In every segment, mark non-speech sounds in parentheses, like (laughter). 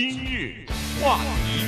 今日话题，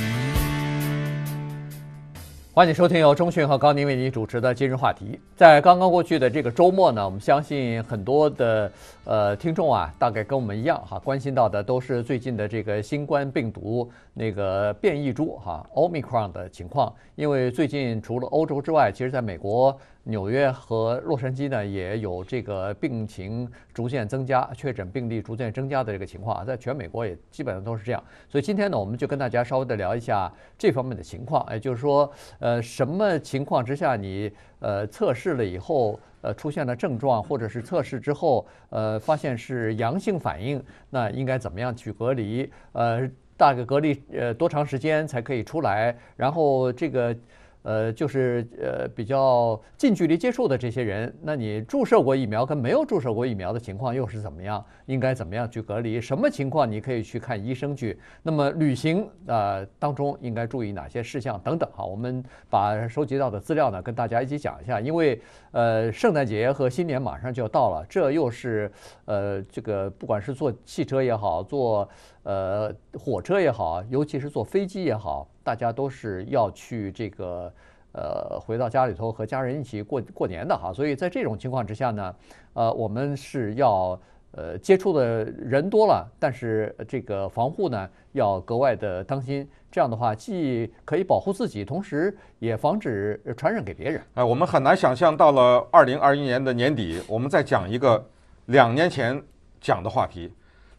欢迎收听由中讯和高宁为您主持的今日话题。在刚刚过去的这个周末呢，我们相信很多的呃听众啊，大概跟我们一样哈，关心到的都是最近的这个新冠病毒那个变异株哈，Omicron 的情况。因为最近除了欧洲之外，其实在美国。纽约和洛杉矶呢，也有这个病情逐渐增加、确诊病例逐渐增加的这个情况，在全美国也基本上都是这样。所以今天呢，我们就跟大家稍微的聊一下这方面的情况，也就是说，呃，什么情况之下你呃测试了以后呃出现了症状，或者是测试之后呃发现是阳性反应，那应该怎么样去隔离？呃，大概隔离呃多长时间才可以出来？然后这个。呃，就是呃比较近距离接触的这些人，那你注射过疫苗跟没有注射过疫苗的情况又是怎么样？应该怎么样去隔离？什么情况你可以去看医生去？那么旅行啊当中应该注意哪些事项等等哈？我们把收集到的资料呢跟大家一起讲一下，因为呃圣诞节和新年马上就要到了，这又是呃这个不管是坐汽车也好，坐呃火车也好，尤其是坐飞机也好。大家都是要去这个，呃，回到家里头和家人一起过过年的哈，所以在这种情况之下呢，呃，我们是要呃接触的人多了，但是这个防护呢要格外的当心，这样的话既可以保护自己，同时也防止传染给别人。哎，我们很难想象到了二零二一年的年底，我们再讲一个两年前讲的话题。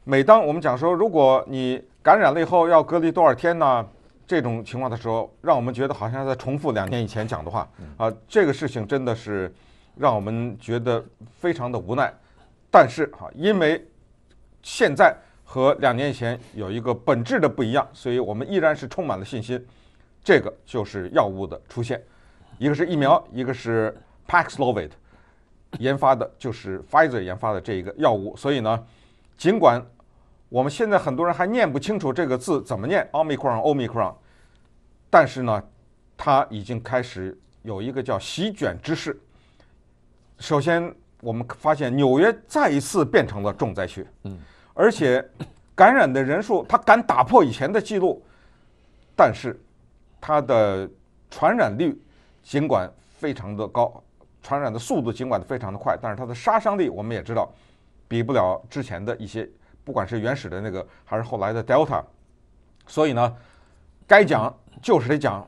每当我们讲说，如果你感染了以后要隔离多少天呢？这种情况的时候，让我们觉得好像在重复两年以前讲的话啊。这个事情真的是让我们觉得非常的无奈。但是哈，因为现在和两年以前有一个本质的不一样，所以我们依然是充满了信心。这个就是药物的出现，一个是疫苗，一个是 Paxlovid 研发的，就是 f i z e r 研发的这一个药物。所以呢，尽管。我们现在很多人还念不清楚这个字怎么念，omicron omicron，但是呢，它已经开始有一个叫席卷之势。首先，我们发现纽约再一次变成了重灾区，嗯，而且感染的人数它敢打破以前的记录，但是它的传染率尽管非常的高，传染的速度尽管非常的快，但是它的杀伤力我们也知道比不了之前的一些。不管是原始的那个，还是后来的 Delta，所以呢，该讲就是得讲，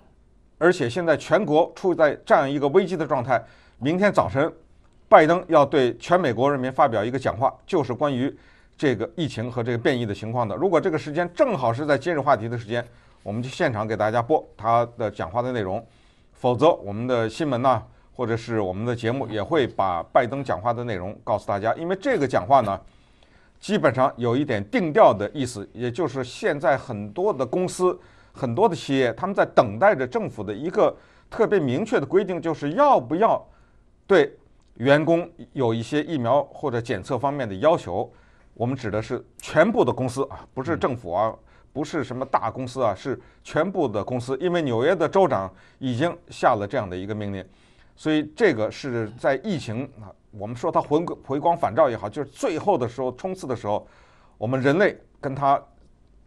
而且现在全国处在这样一个危机的状态。明天早晨，拜登要对全美国人民发表一个讲话，就是关于这个疫情和这个变异的情况的。如果这个时间正好是在今日话题的时间，我们就现场给大家播他的讲话的内容；否则，我们的新闻呢，或者是我们的节目也会把拜登讲话的内容告诉大家，因为这个讲话呢。基本上有一点定调的意思，也就是现在很多的公司、很多的企业，他们在等待着政府的一个特别明确的规定，就是要不要对员工有一些疫苗或者检测方面的要求。我们指的是全部的公司啊，不是政府啊，不是什么大公司啊，是全部的公司，因为纽约的州长已经下了这样的一个命令。所以这个是在疫情啊，我们说它回回光返照也好，就是最后的时候冲刺的时候，我们人类跟它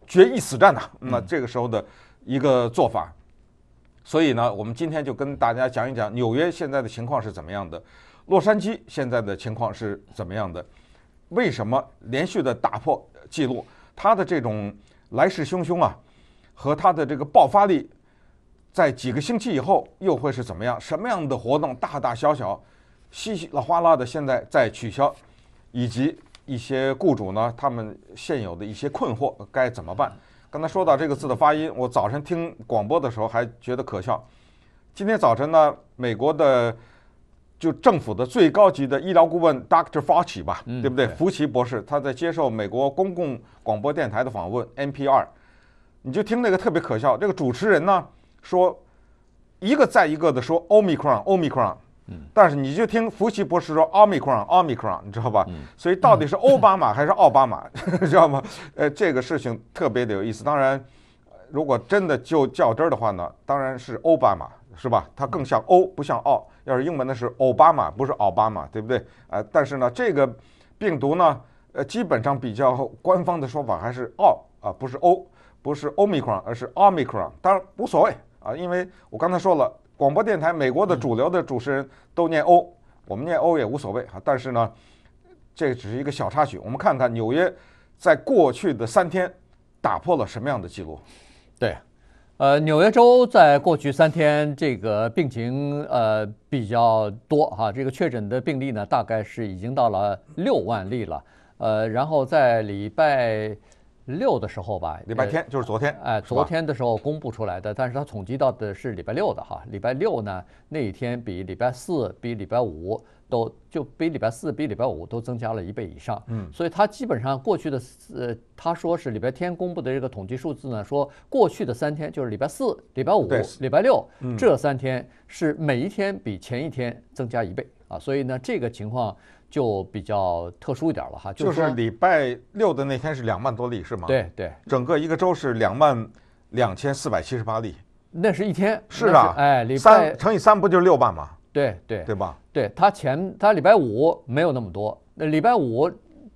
决一死战呐。那这个时候的一个做法，所以呢，我们今天就跟大家讲一讲纽约现在的情况是怎么样的，洛杉矶现在的情况是怎么样的，为什么连续的打破记录，它的这种来势汹汹啊，和它的这个爆发力。在几个星期以后又会是怎么样？什么样的活动，大大小小，稀里哗啦的，现在在取消，以及一些雇主呢？他们现有的一些困惑该怎么办？刚才说到这个字的发音，我早晨听广播的时候还觉得可笑。今天早晨呢，美国的就政府的最高级的医疗顾问 d r Fauci 吧，对不对？福奇博士他在接受美国公共广播电台的访问 （NPR），你就听那个特别可笑。这个主持人呢？说一个再一个的说 omicron omicron，嗯，但是你就听福奇博士说 omicron omicron，你知道吧？嗯，所以到底是奥巴马 (laughs) 还是奥巴马，(laughs) 知道吗？呃，这个事情特别的有意思。当然，如果真的就较真儿的话呢，当然是奥巴马，是吧？它更像欧，不像奥。要是英文的是奥巴马，不是奥巴马，对不对？啊，但是呢，这个病毒呢，呃，基本上比较官方的说法还是奥啊，不是欧，不是 omicron，而是 omicron。当然无所谓。啊，因为我刚才说了，广播电台美国的主流的主持人都念欧，我们念欧也无所谓啊。但是呢，这只是一个小插曲。我们看看纽约在过去的三天打破了什么样的记录？对，呃，纽约州在过去三天这个病情呃比较多哈，这个确诊的病例呢大概是已经到了六万例了，呃，然后在礼拜。六的时候吧，礼拜天就是昨天。哎，昨天的时候公布出来的，但是他统计到的是礼拜六的哈。礼拜六呢，那一天比礼拜四、比礼拜五都就比礼拜四、比礼拜五都增加了一倍以上。嗯，所以他基本上过去的呃，他说是礼拜天公布的这个统计数字呢，说过去的三天就是礼拜四、礼拜五、礼拜六这三天是每一天比前一天增加一倍啊。所以呢，这个情况。就比较特殊一点了哈，就是礼拜六的那天是两万多例是吗？对对，整个一个周是两万两千四百七十八例，那是一天是啊，哎，礼拜三乘以三不就是六万吗？对对对吧？对他前他礼拜五没有那么多，那礼拜五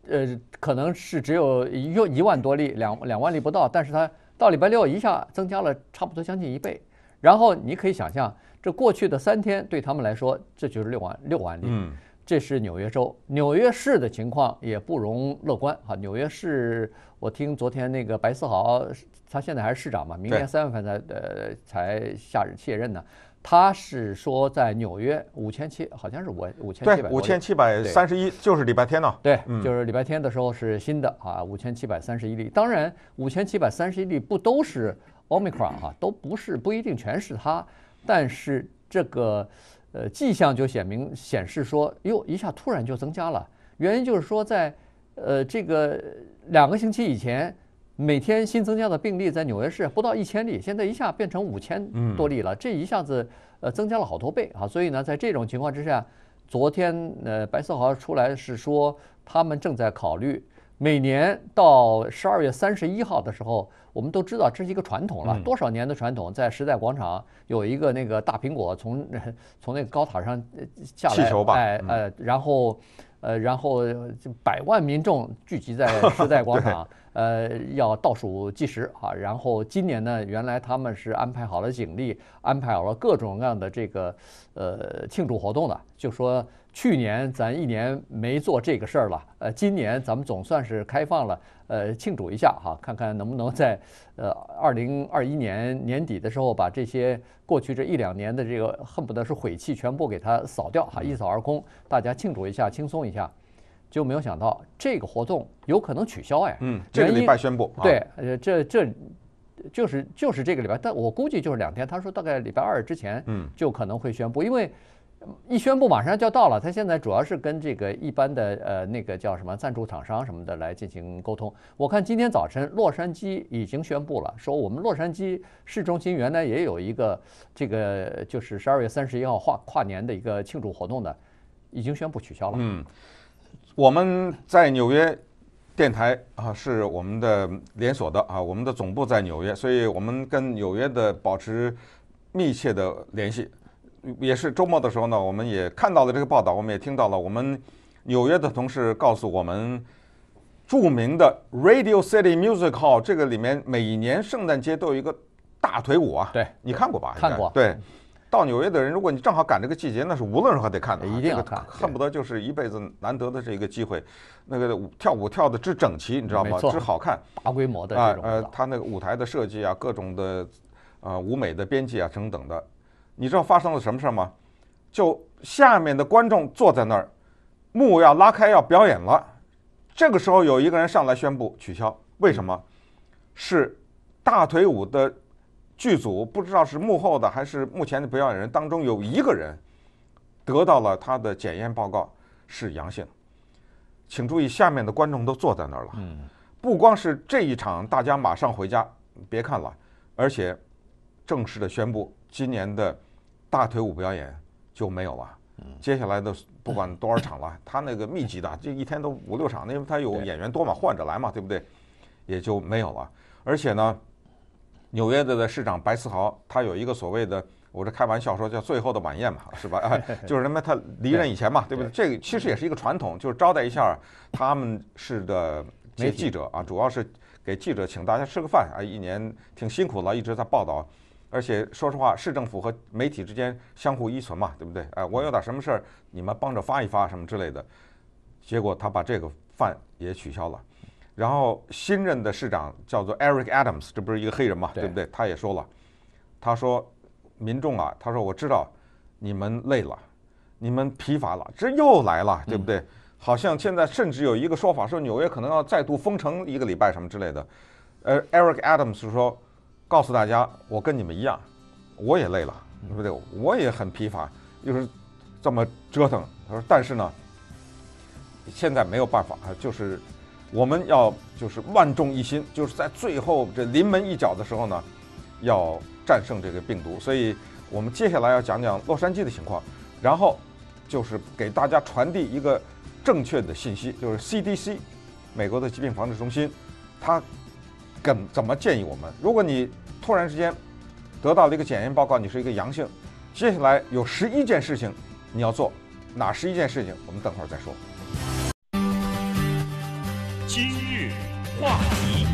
呃可能是只有又一万多例两两万例不到，但是他到礼拜六一下增加了差不多将近一倍，然后你可以想象这过去的三天对他们来说这就是六万六万例，嗯。这是纽约州，纽约市的情况也不容乐观哈。纽约市，我听昨天那个白思豪，他现在还是市长嘛？明年三月份才呃才下任卸任呢。他是说在纽约五千七，好像是我五千七百。五千七百三十一，就是礼拜天呢。对，就是礼拜天的时候是新的啊，五千七百三十一例。当然，五千七百三十一例不都是 c r 克 n 哈，都不是，不一定全是他。但是这个。呃，迹象就显明显示说，哟，一下突然就增加了，原因就是说，在呃这个两个星期以前，每天新增加的病例在纽约市不到一千例，现在一下变成五千多例了，这一下子呃增加了好多倍啊，所以呢，在这种情况之下，昨天呃，白色豪出来是说，他们正在考虑。每年到十二月三十一号的时候，我们都知道这是一个传统了，多少年的传统，在时代广场有一个那个大苹果从 (laughs) 从那个高塔上下来，气球吧，呃，然后呃，然后百万民众聚集在时代广场，(laughs) 呃，要倒数计时啊。然后今年呢，原来他们是安排好了警力，安排好了各种各样的这个呃庆祝活动的，就说。去年咱一年没做这个事儿了，呃，今年咱们总算是开放了，呃，庆祝一下哈，看看能不能在呃二零二一年年底的时候把这些过去这一两年的这个恨不得是晦气全部给它扫掉哈，一扫而空，大家庆祝一下，轻松一下，就没有想到这个活动有可能取消哎，嗯，这个礼拜宣布，对，呃，这这就是就是这个礼拜，但我估计就是两天，他说大概礼拜二之前，嗯，就可能会宣布，因为。一宣布马上就要到了，他现在主要是跟这个一般的呃那个叫什么赞助厂商什么的来进行沟通。我看今天早晨洛杉矶已经宣布了，说我们洛杉矶市中心原来也有一个这个就是十二月三十一号跨跨年的一个庆祝活动的，已经宣布取消了。嗯，我们在纽约电台啊是我们的连锁的啊，我们的总部在纽约，所以我们跟纽约的保持密切的联系。也是周末的时候呢，我们也看到了这个报道，我们也听到了我们纽约的同事告诉我们，著名的 Radio City Music Hall 这个里面每年圣诞节都有一个大腿舞啊，对你看过吧？看过。对，到纽约的人，如果你正好赶这个季节，那是无论如何得看的，一定要看，恨不得就是一辈子难得的这个机会。那个跳舞跳的之整齐，你知道吗？之好看。大规模的啊，呃，他那个舞台的设计啊，各种的呃，舞美的编辑啊等等的。你知道发生了什么事儿吗？就下面的观众坐在那儿，幕要拉开要表演了，这个时候有一个人上来宣布取消。为什么？是大腿舞的剧组不知道是幕后的还是幕前的表演人当中有一个人得到了他的检验报告是阳性。请注意，下面的观众都坐在那儿了。嗯。不光是这一场，大家马上回家别看了，而且正式的宣布。今年的大腿舞表演就没有了。接下来的不管多少场了，(laughs) 他那个密集的，这一天都五六场，因为他有演员多嘛，换着来嘛，对不对？也就没有了。而且呢，纽约的市长白思豪，他有一个所谓的，我这开玩笑说叫“最后的晚宴”嘛，(laughs) 是吧？(laughs) 就是他妈他离任以前嘛，对不对？这个其实也是一个传统，就是招待一下他们市的记者啊，主要是给记者请大家吃个饭啊，一年挺辛苦了，一直在报道。而且说实话，市政府和媒体之间相互依存嘛，对不对？哎，我有点什么事儿，你们帮着发一发什么之类的。结果他把这个饭也取消了。然后新任的市长叫做 Eric Adams，这不是一个黑人嘛，对不对？他也说了，他说：“民众啊，他说我知道你们累了，你们疲乏了，这又来了，对不对？好像现在甚至有一个说法说纽约可能要再度封城一个礼拜什么之类的。”呃，Eric Adams 说。告诉大家，我跟你们一样，我也累了，对不对？我也很疲乏，又是这么折腾。他说：“但是呢，现在没有办法啊，就是我们要就是万众一心，就是在最后这临门一脚的时候呢，要战胜这个病毒。所以，我们接下来要讲讲洛杉矶的情况，然后就是给大家传递一个正确的信息，就是 CDC，美国的疾病防治中心，它跟怎么建议我们？如果你突然之间，得到了一个检验报告，你是一个阳性。接下来有十一件事情你要做，哪十一件事情？我们等会儿再说。今日话题，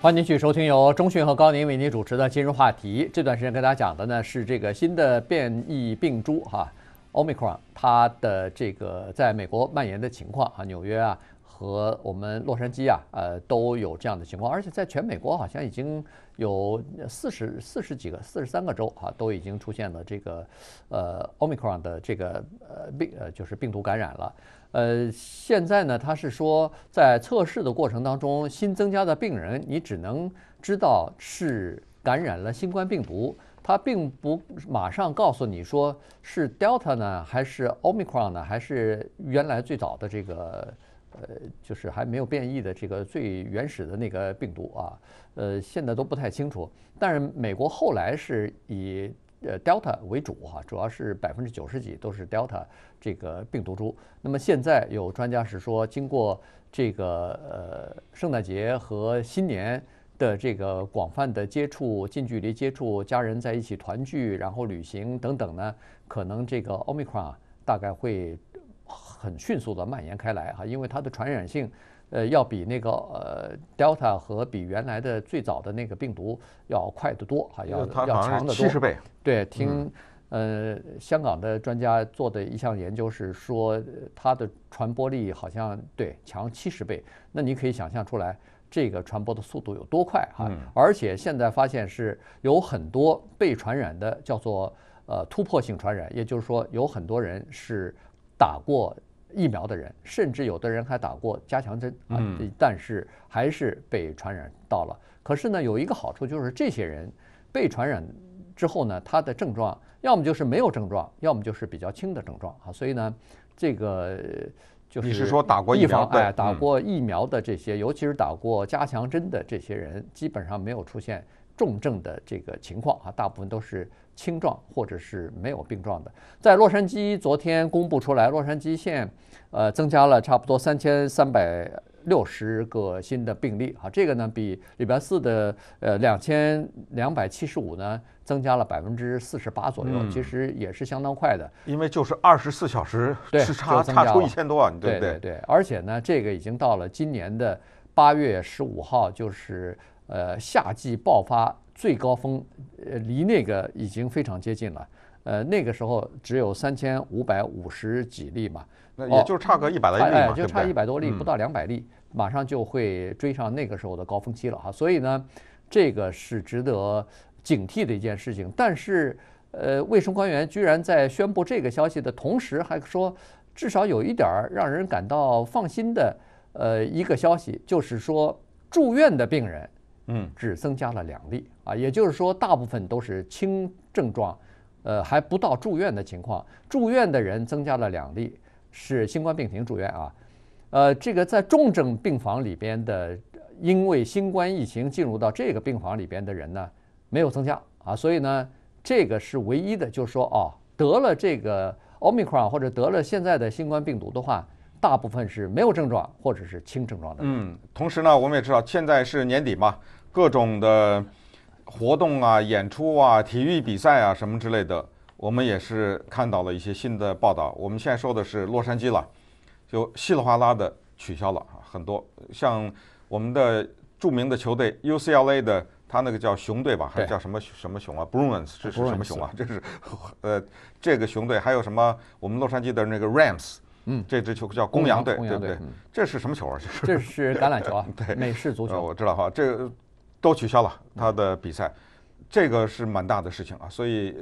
欢迎继续收听由钟讯和高宁为您主持的《今日话题》。这段时间跟大家讲的呢是这个新的变异病株哈。Omicron，它的这个在美国蔓延的情况啊，纽约啊和我们洛杉矶啊，呃，都有这样的情况。而且在全美国，好像已经有四十四十几个、四十三个州啊，都已经出现了这个呃 Omicron 的这个呃病呃就是病毒感染了。呃，现在呢，他是说在测试的过程当中，新增加的病人，你只能知道是感染了新冠病毒。他并不马上告诉你说是 Delta 呢，还是 Omicron 呢，还是原来最早的这个呃，就是还没有变异的这个最原始的那个病毒啊？呃，现在都不太清楚。但是美国后来是以呃 Delta 为主哈，主要是百分之九十几都是 Delta 这个病毒株。那么现在有专家是说，经过这个呃圣诞节和新年。的这个广泛的接触、近距离接触、家人在一起团聚、然后旅行等等呢，可能这个奥密克戎大概会很迅速的蔓延开来哈，因为它的传染性，呃，要比那个呃 Delta 和比原来的最早的那个病毒要快得多，哈，要要强得多，七十倍。对，听，呃，香港的专家做的一项研究是说，它的传播力好像对强七十倍，那你可以想象出来。这个传播的速度有多快啊？而且现在发现是有很多被传染的，叫做呃突破性传染，也就是说有很多人是打过疫苗的人，甚至有的人还打过加强针啊，但是还是被传染到了。可是呢，有一个好处就是这些人被传染之后呢，他的症状要么就是没有症状，要么就是比较轻的症状啊。所以呢，这个。你是说打过疫苗哎，打过疫苗的这些，尤其是打过加强针的这些人，基本上没有出现重症的这个情况啊，大部分都是轻状或者是没有病状的。在洛杉矶，昨天公布出来，洛杉矶县呃增加了差不多三千三百。六十个新的病例，好，这个呢比礼拜四的呃两千两百七十五呢增加了百分之四十八左右，其实也是相当快的。因为就是二十四小时时差差出一千多，对不对？对，而且呢，这个已经到了今年的八月十五号，就是呃夏季爆发。最高峰，呃，离那个已经非常接近了，呃，那个时候只有三千五百五十几例嘛，那也就差个一百来例，哎，就差一百多例，不到两百例，马上就会追上那个时候的高峰期了哈。所以呢，这个是值得警惕的一件事情。但是，呃，卫生官员居然在宣布这个消息的同时，还说至少有一点儿让人感到放心的，呃，一个消息就是说住院的病人，嗯，只增加了两例。啊，也就是说，大部分都是轻症状，呃，还不到住院的情况。住院的人增加了两例，是新冠病情住院啊。呃，这个在重症病房里边的，因为新冠疫情进入到这个病房里边的人呢，没有增加啊。所以呢，这个是唯一的，就是说，哦，得了这个奥密克戎或者得了现在的新冠病毒的话，大部分是没有症状或者是轻症状的。嗯，同时呢，我们也知道，现在是年底嘛，各种的。活动啊，演出啊，体育比赛啊，什么之类的，我们也是看到了一些新的报道。我们现在说的是洛杉矶了，就稀里哗啦的取消了很多。像我们的著名的球队 UCLA 的，他那个叫熊队吧，还是叫什么什么熊啊？Bruins 这是什么熊啊？这是呃，这个熊队还有什么？我们洛杉矶的那个 Rams，嗯，这支球叫公羊队，对不对？这是什么球啊？这是橄榄球啊，(laughs) 对，美式足球。我知道哈，这。都取消了他的比赛，这个是蛮大的事情啊！所以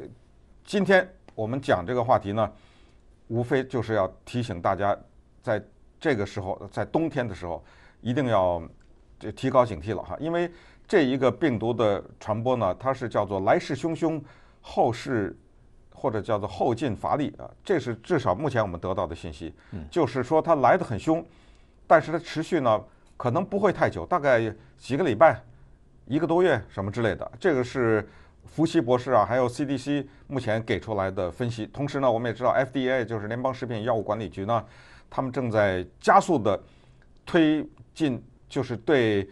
今天我们讲这个话题呢，无非就是要提醒大家，在这个时候，在冬天的时候，一定要提高警惕了哈！因为这一个病毒的传播呢，它是叫做来势汹汹，后势或者叫做后劲乏力啊！这是至少目前我们得到的信息，就是说它来得很凶，但是它持续呢，可能不会太久，大概几个礼拜。一个多月什么之类的，这个是福西博士啊，还有 CDC 目前给出来的分析。同时呢，我们也知道 FDA 就是联邦食品药物管理局呢，他们正在加速的推进，就是对。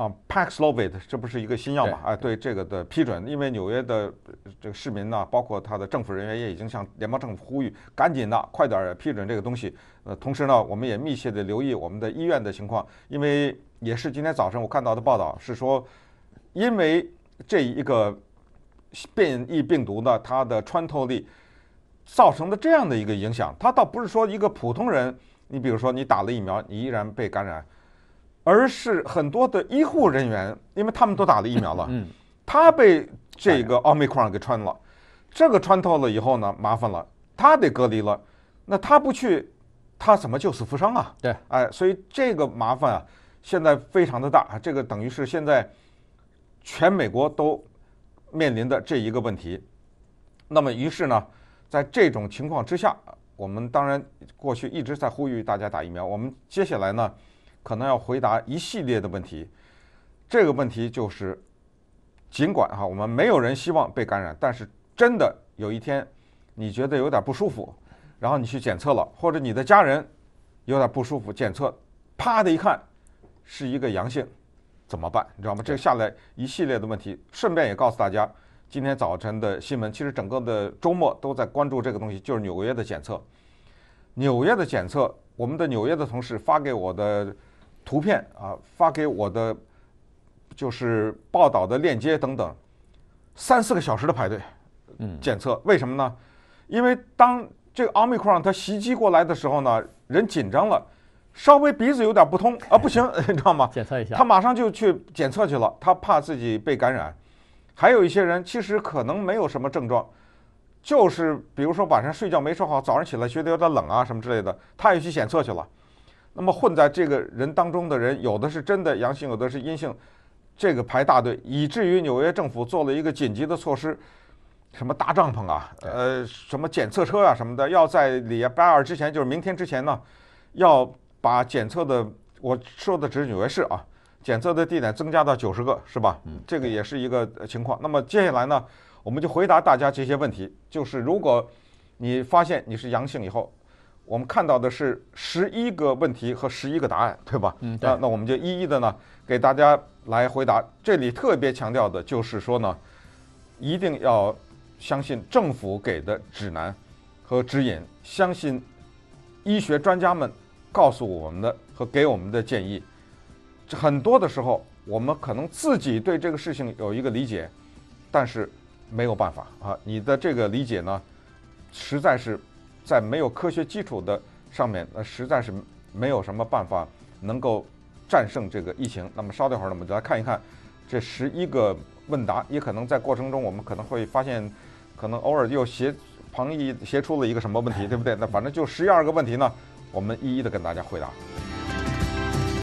啊，Paxlovid，这不是一个新药嘛？哎，对这个的批准，因为纽约的这个市民呢，包括他的政府人员也已经向联邦政府呼吁，赶紧的，快点儿批准这个东西。呃，同时呢，我们也密切的留意我们的医院的情况，因为也是今天早晨我看到的报道是说，因为这一个变异病毒呢，它的穿透力造成的这样的一个影响，它倒不是说一个普通人，你比如说你打了疫苗，你依然被感染。而是很多的医护人员，因为他们都打了疫苗了，他被这个奥密克戎给穿了，这个穿透了以后呢，麻烦了，他得隔离了，那他不去，他怎么救死扶伤啊？对，哎，所以这个麻烦啊，现在非常的大啊，这个等于是现在全美国都面临的这一个问题。那么于是呢，在这种情况之下，我们当然过去一直在呼吁大家打疫苗，我们接下来呢？可能要回答一系列的问题，这个问题就是，尽管哈，我们没有人希望被感染，但是真的有一天，你觉得有点不舒服，然后你去检测了，或者你的家人有点不舒服，检测啪的一看是一个阳性，怎么办？你知道吗？这下来一系列的问题。顺便也告诉大家，今天早晨的新闻，其实整个的周末都在关注这个东西，就是纽约的检测，纽约的检测，我们的纽约的同事发给我的。图片啊，发给我的就是报道的链接等等，三四个小时的排队，嗯，检测为什么呢？因为当这个奥密克戎它袭击过来的时候呢，人紧张了，稍微鼻子有点不通啊，不行，(laughs) 你知道吗？检测一下，他马上就去检测去了，他怕自己被感染。还有一些人其实可能没有什么症状，就是比如说晚上睡觉没睡好，早上起来觉得有点冷啊什么之类的，他也去检测去了。那么混在这个人当中的人，有的是真的阳性，有的是阴性，这个排大队，以至于纽约政府做了一个紧急的措施，什么搭帐篷啊，呃，什么检测车啊什么的，要在礼拜二之前，就是明天之前呢，要把检测的，我说的只是纽约市啊，检测的地点增加到九十个，是吧？这个也是一个情况。那么接下来呢，我们就回答大家这些问题，就是如果你发现你是阳性以后。我们看到的是十一个问题和十一个答案，对吧？那那我们就一一的呢给大家来回答。这里特别强调的就是说呢，一定要相信政府给的指南和指引，相信医学专家们告诉我们的和给我们的建议。很多的时候，我们可能自己对这个事情有一个理解，但是没有办法啊，你的这个理解呢，实在是。在没有科学基础的上面，那实在是没有什么办法能够战胜这个疫情。那么稍等会儿，我们就来看一看这十一个问答。也可能在过程中，我们可能会发现，可能偶尔又协旁一协出了一个什么问题，对不对？那反正就十一二个问题呢，我们一一的跟大家回答。